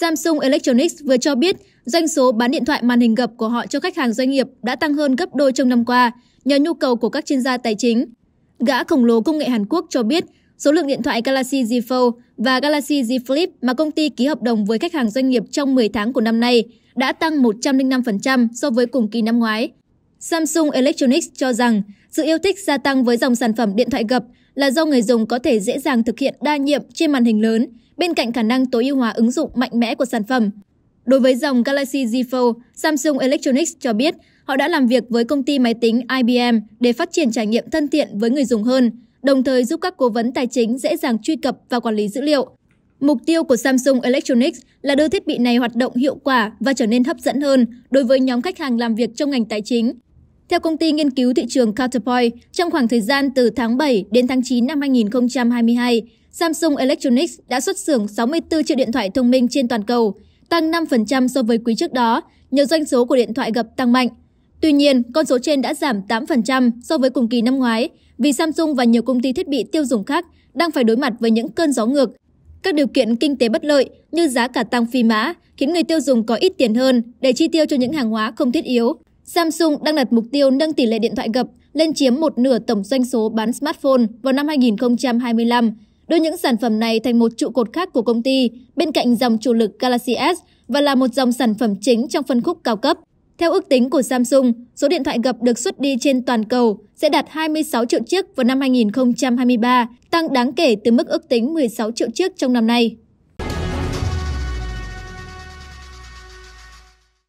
Samsung Electronics vừa cho biết doanh số bán điện thoại màn hình gập của họ cho khách hàng doanh nghiệp đã tăng hơn gấp đôi trong năm qua nhờ nhu cầu của các chuyên gia tài chính. Gã khổng lồ công nghệ Hàn Quốc cho biết số lượng điện thoại Galaxy Z Fold và Galaxy Z Flip mà công ty ký hợp đồng với khách hàng doanh nghiệp trong 10 tháng của năm nay đã tăng 105% so với cùng kỳ năm ngoái. Samsung Electronics cho rằng sự yêu thích gia tăng với dòng sản phẩm điện thoại gập là do người dùng có thể dễ dàng thực hiện đa nhiệm trên màn hình lớn bên cạnh khả năng tối ưu hóa ứng dụng mạnh mẽ của sản phẩm. Đối với dòng Galaxy Z Fold, Samsung Electronics cho biết họ đã làm việc với công ty máy tính IBM để phát triển trải nghiệm thân thiện với người dùng hơn, đồng thời giúp các cố vấn tài chính dễ dàng truy cập và quản lý dữ liệu. Mục tiêu của Samsung Electronics là đưa thiết bị này hoạt động hiệu quả và trở nên hấp dẫn hơn đối với nhóm khách hàng làm việc trong ngành tài chính. Theo công ty nghiên cứu thị trường Counterpoint, trong khoảng thời gian từ tháng 7 đến tháng 9 năm 2022, Samsung Electronics đã xuất xưởng 64 triệu điện thoại thông minh trên toàn cầu, tăng 5% so với quý trước đó, nhờ doanh số của điện thoại gập tăng mạnh. Tuy nhiên, con số trên đã giảm 8% so với cùng kỳ năm ngoái, vì Samsung và nhiều công ty thiết bị tiêu dùng khác đang phải đối mặt với những cơn gió ngược. Các điều kiện kinh tế bất lợi như giá cả tăng phi mã khiến người tiêu dùng có ít tiền hơn để chi tiêu cho những hàng hóa không thiết yếu. Samsung đang đặt mục tiêu nâng tỷ lệ điện thoại gập lên chiếm một nửa tổng doanh số bán smartphone vào năm 2025 đưa những sản phẩm này thành một trụ cột khác của công ty bên cạnh dòng chủ lực Galaxy S và là một dòng sản phẩm chính trong phân khúc cao cấp. Theo ước tính của Samsung, số điện thoại gập được xuất đi trên toàn cầu sẽ đạt 26 triệu chiếc vào năm 2023, tăng đáng kể từ mức ước tính 16 triệu chiếc trong năm nay.